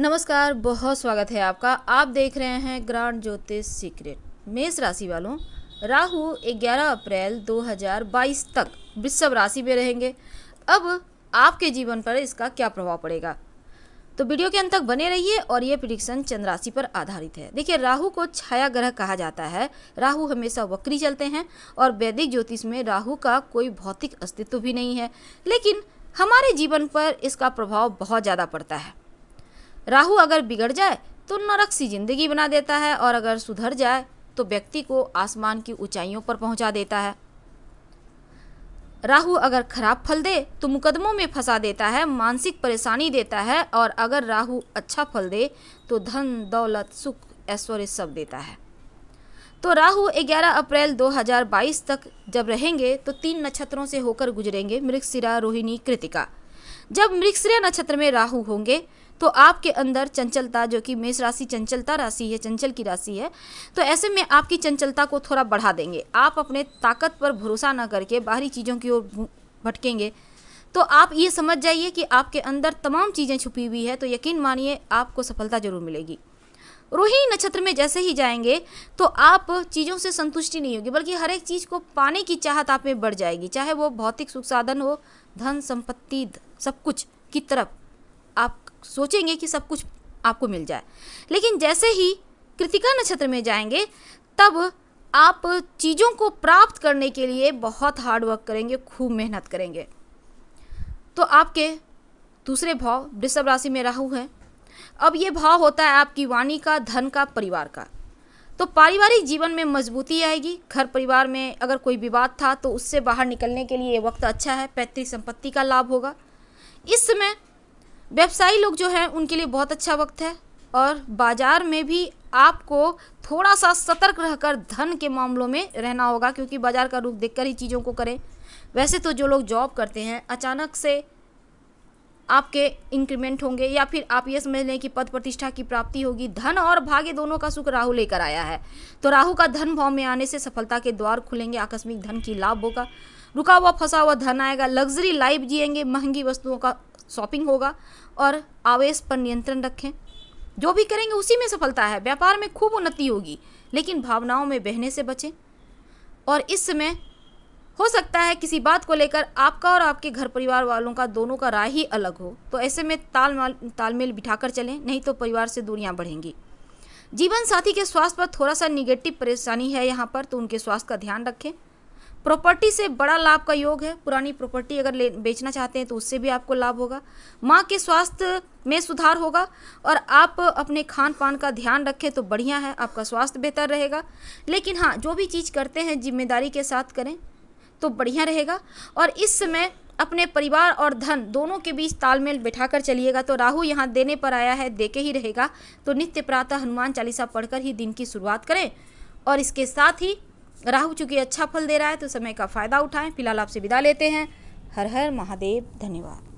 नमस्कार बहुत स्वागत है आपका आप देख रहे हैं ग्रांड ज्योतिष सीक्रेट मेष राशि वालों राहु 11 अप्रैल 2022 तक वृषभ राशि में रहेंगे अब आपके जीवन पर इसका क्या प्रभाव पड़ेगा तो वीडियो के अंत तक बने रहिए और ये प्रिडिक्शन चंद्र राशि पर आधारित है देखिए राहु को छाया ग्रह कहा जाता है राहु हमेशा वक्री चलते हैं और वैदिक ज्योतिष में राहु का कोई भौतिक अस्तित्व भी नहीं है लेकिन हमारे जीवन पर इसका प्रभाव बहुत ज़्यादा पड़ता है राहु अगर बिगड़ जाए तो नरक सी जिंदगी बना देता है और अगर सुधर जाए तो व्यक्ति को आसमान की ऊंचाइयों पर पहुंचा देता है राहु अगर खराब फल दे तो मुकदमों में फंसा देता है मानसिक परेशानी देता है और अगर राहु अच्छा फल दे तो धन दौलत सुख ऐश्वर्य सब देता है तो राहु 11 अप्रैल 2022 तक जब रहेंगे तो तीन नक्षत्रों से होकर गुजरेंगे मृगशिरा रोहिणी कृतिका जब मृगशिरा नक्षत्र में राहु होंगे तो आपके अंदर चंचलता जो कि मेष राशि चंचलता राशि है चंचल की राशि है तो ऐसे में आपकी चंचलता को थोड़ा बढ़ा देंगे आप अपने ताकत पर भरोसा ना करके बाहरी चीज़ों की ओर भटकेंगे तो आप ये समझ जाइए कि आपके अंदर तमाम चीज़ें छुपी हुई है तो यकीन मानिए आपको सफलता ज़रूर मिलेगी रोहिणी नक्षत्र में जैसे ही जाएंगे तो आप चीज़ों से संतुष्टि नहीं होगी बल्कि हर एक चीज़ को पाने की चाहत आप में बढ़ जाएगी चाहे वो भौतिक सुख साधन हो धन संपत्ति सब कुछ की तरफ आप सोचेंगे कि सब कुछ आपको मिल जाए लेकिन जैसे ही कृतिका नक्षत्र में जाएंगे तब आप चीज़ों को प्राप्त करने के लिए बहुत हार्ड वर्क करेंगे खूब मेहनत करेंगे तो आपके दूसरे भाव वृषभ राशि में राहु हैं अब ये भाव होता है आपकी वाणी का धन का परिवार का तो पारिवारिक जीवन में मजबूती आएगी घर परिवार में अगर कोई विवाद था तो उससे बाहर निकलने के लिए ये वक्त अच्छा है पैतृक संपत्ति का लाभ होगा इस समय व्यवसायी लोग जो हैं उनके लिए बहुत अच्छा वक्त है और बाज़ार में भी आपको थोड़ा सा सतर्क रहकर धन के मामलों में रहना होगा क्योंकि बाज़ार का रूप देखकर ही चीज़ों को करें वैसे तो जो लोग जॉब करते हैं अचानक से आपके इंक्रीमेंट होंगे या फिर आप ये समझ लें कि पद प्रतिष्ठा की प्राप्ति होगी धन और भाग्य दोनों का सुख राहु लेकर आया है तो राहु का धन भाव में आने से सफलता के द्वार खुलेंगे आकस्मिक धन की लाभ होगा रुका हुआ फंसा हुआ धन आएगा लग्जरी लाइफ जियेंगे महंगी वस्तुओं का शॉपिंग होगा और आवेश पर नियंत्रण रखें जो भी करेंगे उसी में सफलता है व्यापार में खूब उन्नति होगी लेकिन भावनाओं में बहने से बचें और इस समय हो सकता है किसी बात को लेकर आपका और आपके घर परिवार वालों का दोनों का राय ही अलग हो तो ऐसे में तालमेल तालमेल बिठाकर चलें नहीं तो परिवार से दूरियां बढ़ेंगी जीवन साथी के स्वास्थ्य पर थोड़ा सा निगेटिव परेशानी है यहाँ पर तो उनके स्वास्थ्य का ध्यान रखें प्रॉपर्टी से बड़ा लाभ का योग है पुरानी प्रॉपर्टी अगर ले बेचना चाहते हैं तो उससे भी आपको लाभ होगा माँ के स्वास्थ्य में सुधार होगा और आप अपने खान पान का ध्यान रखें तो बढ़िया है आपका स्वास्थ्य बेहतर रहेगा लेकिन हाँ जो भी चीज़ करते हैं जिम्मेदारी के साथ करें तो बढ़िया रहेगा और इस समय अपने परिवार और धन दोनों के बीच तालमेल बिठाकर चलिएगा तो राहु यहाँ देने पर आया है देके ही रहेगा तो नित्य प्रातः हनुमान चालीसा पढ़कर ही दिन की शुरुआत करें और इसके साथ ही राहु चूंकि अच्छा फल दे रहा है तो समय का फ़ायदा उठाएं फिलहाल आपसे विदा लेते हैं हर हर महादेव धन्यवाद